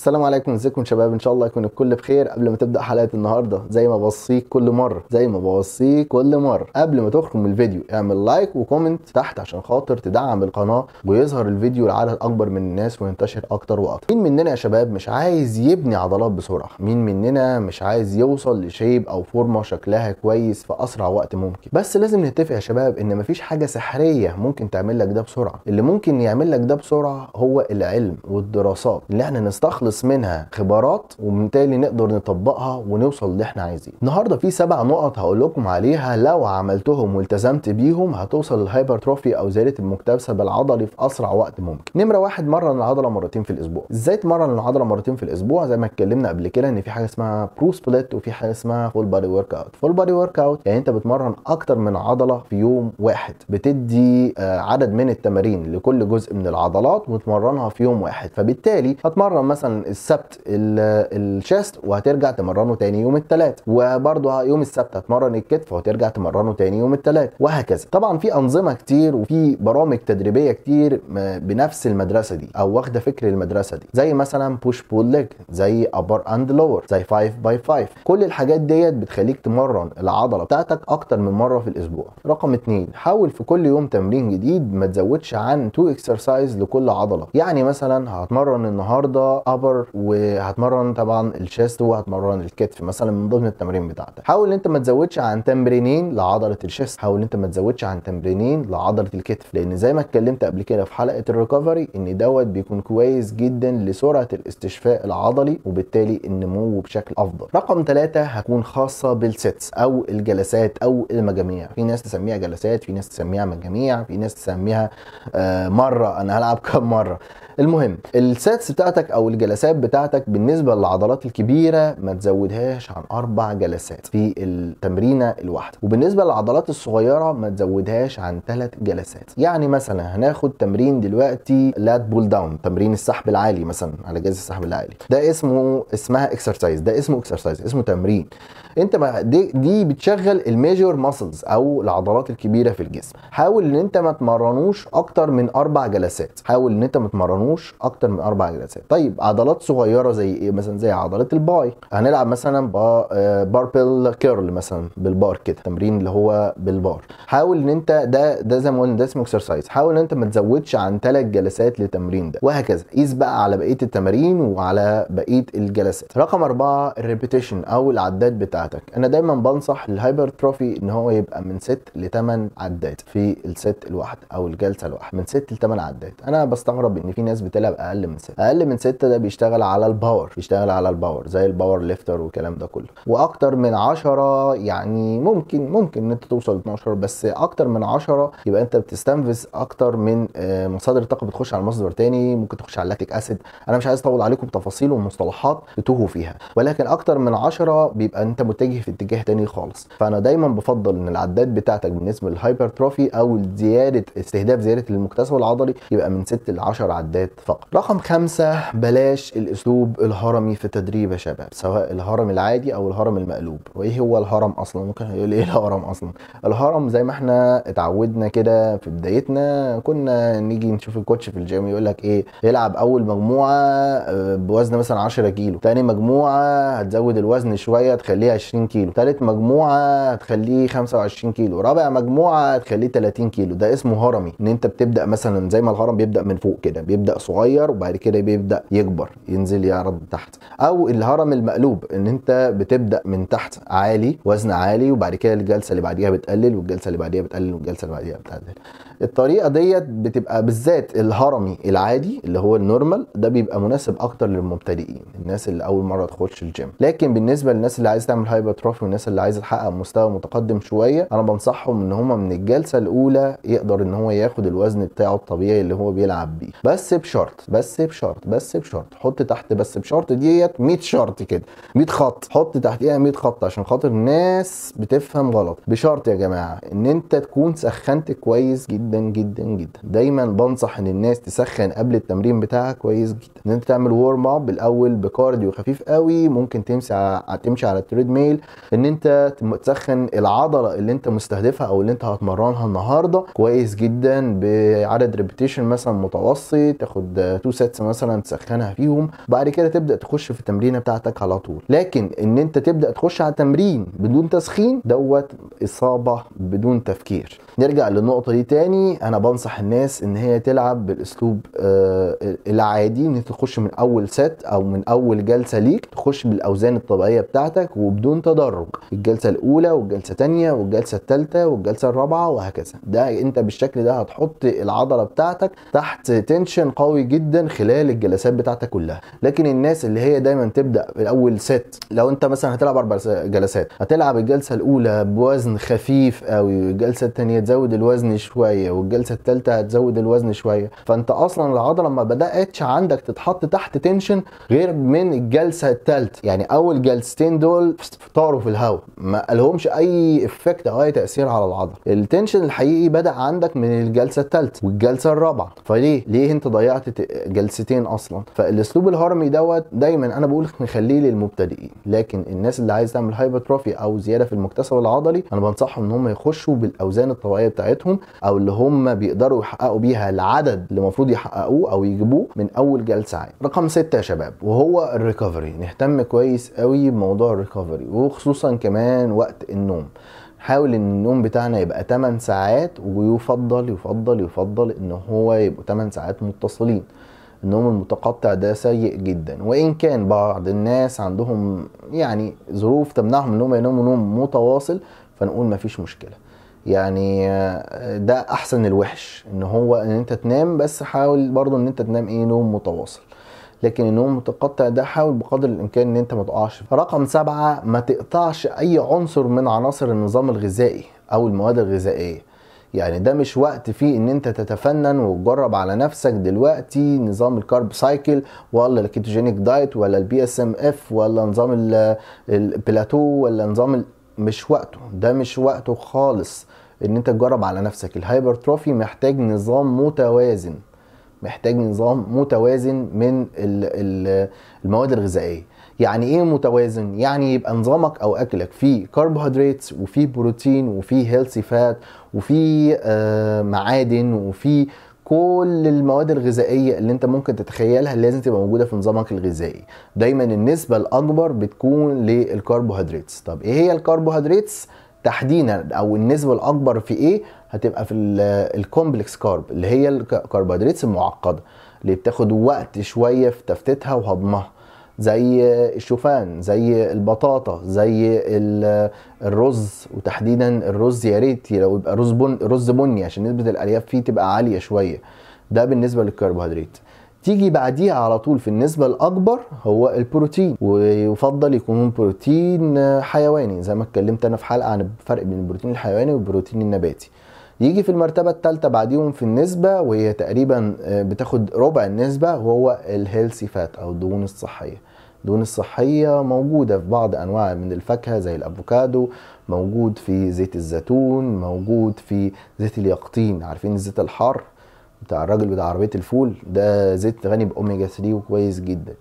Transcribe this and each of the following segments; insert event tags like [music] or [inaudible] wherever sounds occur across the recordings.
السلام عليكم ازيكم شباب ان شاء الله يكون الكل بخير قبل ما تبدا حلقه النهارده زي ما بوصيك كل مره زي ما بوصيك كل مره قبل ما تخرج من الفيديو اعمل لايك وكومنت تحت عشان خاطر تدعم القناه ويظهر الفيديو لعدد اكبر من الناس وينتشر اكتر واكتر مين مننا يا شباب مش عايز يبني عضلات بسرعه مين مننا مش عايز يوصل لشيب او فورمه شكلها كويس في اسرع وقت ممكن بس لازم نتفق يا شباب ان مفيش حاجه سحريه ممكن تعمل لك ده بسرعه اللي ممكن يعمل لك ده بسرعه هو العلم والدراسات اللي احنا نستخلص نخلص منها خبرات وبالتالي نقدر نطبقها ونوصل اللي احنا عايزينه النهارده في سبع نقط هقول لكم عليها لو عملتهم والتزمت بيهم هتوصل للهايبرتروفي او زياده المكتسب العضلي في اسرع وقت ممكن نمره واحد مرن العضله مرتين في الاسبوع ازاي تمرن العضله مرتين في الاسبوع زي ما اتكلمنا قبل كده ان في حاجه اسمها برو سبليت وفي حاجه اسمها فول بادي ورك اوت فول بادي ورك اوت يعني انت بتمرن اكتر من عضله في يوم واحد بتدي آه، عدد من التمارين لكل جزء من العضلات وتمرنها في يوم واحد فبالتالي هتمرن مثلا السبت الشيست وهترجع تمرنه تاني يوم التلات وبرده يوم السبت هتمرن الكتف وهترجع تمرنه تاني يوم التلات وهكذا طبعا في انظمه كتير وفي برامج تدريبيه كتير بنفس المدرسه دي او واخده فكر المدرسه دي زي مثلا بوش بول ليج زي ابر اند لور زي 5 باي 5 كل الحاجات ديت بتخليك تمرن العضله بتاعتك اكتر من مره في الاسبوع رقم اتنين حاول في كل يوم تمرين جديد ما تزودش عن 2 اكسرسايز لكل عضله يعني مثلا هتمرن النهارده ابر الظهر وهتمرن طبعا الشيست وهتمرن الكتف مثلا من ضمن التمارين بتاعتك حاول ان انت ما تزودش عن تمرينين لعضله الشيست حاول ان انت ما تزودش عن تمرينين لعضله الكتف لان زي ما اتكلمت قبل كده في حلقه الريكفري ان دوت بيكون كويس جدا لسرعه الاستشفاء العضلي وبالتالي النمو بشكل افضل رقم ثلاثة هتكون خاصه بالسيتس او الجلسات او المجاميع في ناس تسميها جلسات في ناس تسميها مجاميع في ناس تسميها آه مره انا هلعب [laughs] كم مره المهم السيتس بتاعتك او الجلسات الجلسات بتاعتك بالنسبه للعضلات الكبيره ما تزودهاش عن اربع جلسات في التمرينه الواحده وبالنسبه للعضلات الصغيره ما تزودهاش عن ثلاث جلسات يعني مثلا هناخد تمرين دلوقتي لات بول داون تمرين السحب العالي مثلا على جهاز السحب العالي ده اسمه اسمها اكسرسايز ده اسمه اكسرسايز اسمه تمرين انت ما دي, دي بتشغل الميجور ماسلز او العضلات الكبيره في الجسم حاول ان انت ما تمرنوش اكتر من اربع جلسات حاول ان انت ما تمرنوش اكتر من اربع جلسات طيب عضلات عضلات صغيره زي ايه مثلا زي عضله الباي هنلعب مثلا باربل آه، كيرل مثلا بالبار كده تمرين اللي هو بالبار حاول ان انت ده ده زي ما قلنا ده اسمه اكسرسايز حاول ان انت ما تزودش عن ثلاث جلسات للتمرين ده وهكذا قيس بقى على بقيه التمارين وعلى بقيه الجلسات رقم أربعة الريبيتيشن او العداد بتاعتك انا دايما بنصح الهايبر تروفي ان هو يبقى من 6 ل 8 عداد في الست الواحده او الجلسه الواحده من 6 ل 8 عداد انا بستغرب ان في ناس بتلعب اقل من 6 اقل من 6 ده بيشتغل بيشتغل على الباور بيشتغل على الباور زي الباور ليفتر والكلام ده كله واكتر من عشرة يعني ممكن ممكن ان انت توصل 12 بس اكتر من عشرة يبقى انت بتستنفذ اكتر من آه، مصادر الطاقه بتخش على مصدر تاني ممكن تخش على اللاكتيك اسيد انا مش عايز اطول عليكم بتفاصيل ومصطلحات بتوهوا فيها ولكن اكتر من عشرة بيبقى انت متجه في اتجاه تاني خالص فانا دايما بفضل ان العداد بتاعتك بالنسبه للهايبر تروفي او زياده استهداف زياده المكتسب العضلي يبقى من 6 ل 10 عدات فقط رقم خمسة بلاش الاسلوب الهرمي في تدريب يا شباب سواء الهرم العادي او الهرم المقلوب وايه هو الهرم اصلا ممكن يقول ايه الهرم اصلا الهرم زي ما احنا اتعودنا كده في بدايتنا كنا نيجي نشوف الكوتش في الجيم يقول لك ايه العب اول مجموعه آه، بوزن مثلا 10 كيلو تاني مجموعه هتزود الوزن شويه تخليه 20 كيلو تالت مجموعه هتخليه 25 كيلو رابع مجموعه هتخليه 30 كيلو ده اسمه هرمي ان انت بتبدا مثلا زي ما الهرم بيبدا من فوق كده بيبدا صغير وبعد كده بيبدا يكبر ينزل يا رب تحت او الهرم المقلوب ان انت بتبدا من تحت عالي وزن عالي وبعد كده الجلسه اللي بعديها بتقلل والجلسه اللي بعديها بتقلل والجلسه اللي بعديها بتقلل الطريقه ديت بتبقى بالذات الهرمي العادي اللي هو النورمال ده بيبقى مناسب اكتر للمبتدئين الناس اللي اول مره تخش الجيم لكن بالنسبه للناس اللي عايزه تعمل هايبرتروفي والناس اللي عايزه تحقق مستوى متقدم شويه انا بنصحهم ان هم من الجلسه الاولى يقدر ان هو ياخد الوزن بتاعه الطبيعي اللي هو بيلعب بيه بس بشرط بس بشرط بس بشرط حط تحت بس بشرط ديت 100 شرط كده 100 خط حط تحتيها 100 خط عشان خاطر الناس بتفهم غلط بشرط يا جماعه ان انت تكون سخنت كويس جدا جدا جدا دايما بنصح ان الناس تسخن قبل التمرين بتاعها كويس جدا ان انت تعمل وورم اب الاول بكارديو خفيف قوي ممكن تمشي على تمشي على التريد ميل ان انت تسخن العضله اللي انت مستهدفها او اللي انت هتمرنها النهارده كويس جدا بعدد ريبيتيشن مثلا متوسط تاخد تو سيتس مثلا تسخنها فيهم بعد كده تبدا تخش في التمرينه بتاعتك على طول لكن ان انت تبدا تخش على تمرين بدون تسخين دوت اصابه بدون تفكير نرجع للنقطة دي تاني أنا بنصح الناس إن هي تلعب بالأسلوب آه، العادي إن تخش من أول ست أو من أول جلسة ليك تخش بالأوزان الطبيعية بتاعتك وبدون تدرج الجلسة الأولى والجلسة التانية والجلسة التالتة والجلسة الرابعة وهكذا ده أنت بالشكل ده هتحط العضلة بتاعتك تحت تنشن قوي جدا خلال الجلسات بتاعتك كلها لكن الناس اللي هي دايما تبدأ بالأول ست لو أنت مثلا هتلعب أربع جلسات هتلعب الجلسة الأولى بوزن خفيف أوي والجلسة التانية هتزود الوزن شويه والجلسه الثالثه هتزود الوزن شويه فانت اصلا العضله ما بداتش عندك تتحط تحت تنشن غير من الجلسه الثالثه يعني اول جلستين دول طاروا في الهواء ما لهمش اي افكت او اي تاثير على العضله التنشن الحقيقي بدا عندك من الجلسه الثالثه والجلسه الرابعه فليه ليه انت ضيعت جلستين اصلا فالاسلوب الهرمي دوت دايما انا بقول نخليه للمبتدئين لكن الناس اللي عايز تعمل هايبرتروفي او زياده في المكتسب العضلي انا بنصحهم ان هم يخشوا بالاوزان الطبيعيه القضائيه بتاعتهم او اللي هم بيقدروا يحققوا بيها العدد اللي المفروض يحققوه او يجيبوه من اول جلسه عام رقم ستة يا شباب وهو الريكفري نهتم كويس قوي بموضوع الريكفري وخصوصا كمان وقت النوم حاول ان النوم بتاعنا يبقى 8 ساعات ويفضل يفضل يفضل ان هو يبقوا 8 ساعات متصلين النوم المتقطع ده سيء جدا وان كان بعض الناس عندهم يعني ظروف تمنعهم ان هم يناموا نوم متواصل فنقول مفيش مشكله يعني ده احسن الوحش ان هو ان انت تنام بس حاول برضو ان انت تنام ايه نوم متواصل لكن النوم المتقطع ده حاول بقدر الامكان ان انت ما تقعش رقم سبعة ما تقطعش اي عنصر من عناصر النظام الغذائي او المواد الغذائيه يعني ده مش وقت فيه ان انت تتفنن وتجرب على نفسك دلوقتي نظام الكارب سايكل ولا الكيتوجينيك دايت ولا البي اس ام اف ولا نظام البلاتو ولا نظام مش وقته ده مش وقته خالص ان انت تجرب على نفسك الهايبرتروفي محتاج نظام متوازن محتاج نظام متوازن من المواد الغذائيه يعني ايه متوازن يعني يبقى نظامك او اكلك فيه كربوهيدرات وفيه بروتين وفيه هيلثي فات وفيه آه، معادن وفيه كل المواد الغذائيه اللي انت ممكن تتخيلها لازم تبقى موجوده في نظامك الغذائي دايما النسبه الاكبر بتكون للكربوهيدرات طب ايه هي الكربوهيدرات تحديدا او النسبه الاكبر في ايه هتبقى في الكومبلكس كارب اللي هي الكربوهيدرات المعقده اللي بتاخد وقت شويه في تفتيتها وهضمها زي الشوفان زي البطاطا زي الرز وتحديدا الرز يا ريت لو يبقى رز رز بني عشان نسبه الالياف فيه تبقى عاليه شويه ده بالنسبه للكربوهيدرات تيجي بعديها على طول في النسبة الأكبر هو البروتين ويفضل يكون بروتين حيواني زي ما اتكلمت أنا في حلقة عن الفرق بين البروتين الحيواني والبروتين النباتي يجي في المرتبة الثالثة بعديهم في النسبة وهي تقريبا آه، بتاخد ربع النسبة وهو الهيلثي فات أو الدهون الصحية الدهون الصحية موجودة في بعض أنواع من الفاكهة زي الأفوكادو موجود في زيت الزيتون موجود في زيت اليقطين عارفين الزيت الحار بتاع الراجل بتاع عربيه الفول ده زيت غني باوميجا 3 وكويس جدا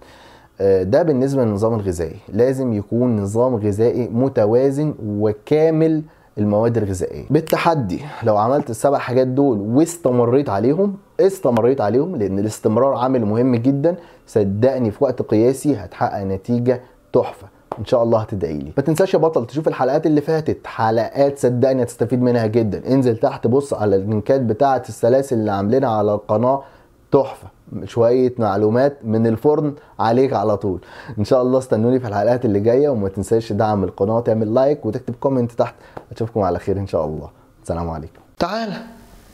آه، ده بالنسبه للنظام الغذائي لازم يكون نظام غذائي متوازن وكامل المواد الغذائيه بالتحدي لو عملت السبع حاجات دول واستمريت عليهم استمريت عليهم لان الاستمرار عامل مهم جدا صدقني في وقت قياسي هتحقق نتيجه تحفه ان شاء الله هتدعي لي ما تنساش يا بطل تشوف الحلقات اللي فاتت حلقات صدقني هتستفيد منها جدا انزل تحت بص على اللينكات بتاعه السلاسل اللي عاملينها على القناه تحفه شويه معلومات من الفرن عليك على طول ان شاء الله استنوني في الحلقات اللي جايه وما تنساش دعم القناه تعمل لايك وتكتب كومنت تحت اشوفكم على خير ان شاء الله سلام عليكم تعالى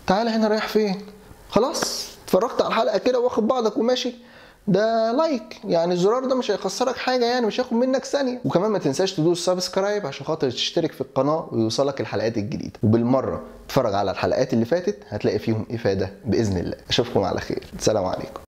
تعالى هنا رايح فين خلاص اتفرجت على الحلقه كده واخد بعضك وماشي ده لايك يعني الزرار ده مش هيخسرك حاجه يعني مش هياخد منك ثانيه وكمان ما تنساش تدوس سبسكرايب عشان خاطر تشترك في القناه ويوصلك الحلقات الجديده وبالمره اتفرج على الحلقات اللي فاتت هتلاقي فيهم افاده باذن الله اشوفكم على خير سلام عليكم